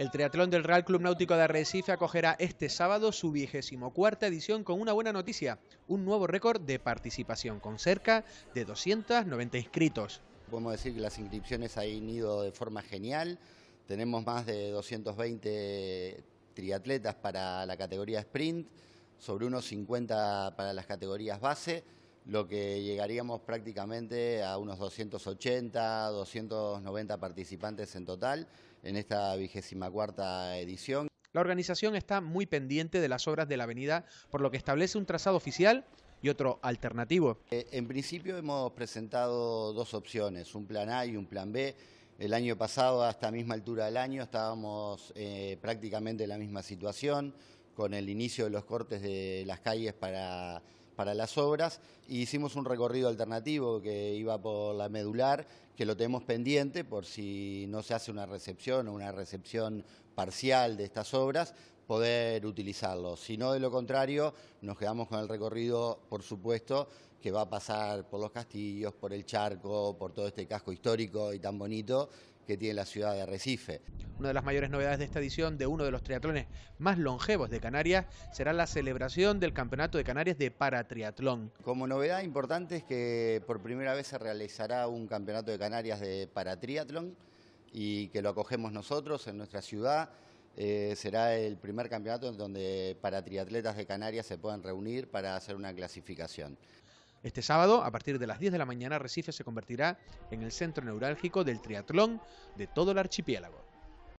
El triatlón del Real Club Náutico de Arrecife acogerá este sábado su vigésimo cuarta edición con una buena noticia, un nuevo récord de participación con cerca de 290 inscritos. Podemos decir que las inscripciones han ido de forma genial, tenemos más de 220 triatletas para la categoría sprint, sobre unos 50 para las categorías base lo que llegaríamos prácticamente a unos 280, 290 participantes en total en esta vigésima cuarta edición. La organización está muy pendiente de las obras de la avenida, por lo que establece un trazado oficial y otro alternativo. Eh, en principio hemos presentado dos opciones, un plan A y un plan B. El año pasado, a esta misma altura del año, estábamos eh, prácticamente en la misma situación, con el inicio de los cortes de las calles para para las obras y hicimos un recorrido alternativo que iba por la medular, que lo tenemos pendiente por si no se hace una recepción o una recepción parcial de estas obras, poder utilizarlo. Si no, de lo contrario, nos quedamos con el recorrido, por supuesto, que va a pasar por los castillos, por el charco, por todo este casco histórico y tan bonito, que tiene la ciudad de Recife. Una de las mayores novedades de esta edición de uno de los triatlones más longevos de Canarias será la celebración del Campeonato de Canarias de Paratriatlón. Como novedad importante es que por primera vez se realizará un Campeonato de Canarias de Paratriatlón y que lo acogemos nosotros en nuestra ciudad. Eh, será el primer campeonato en donde paratriatletas de Canarias se puedan reunir para hacer una clasificación. Este sábado, a partir de las 10 de la mañana, Recife se convertirá en el centro neurálgico del triatlón de todo el archipiélago.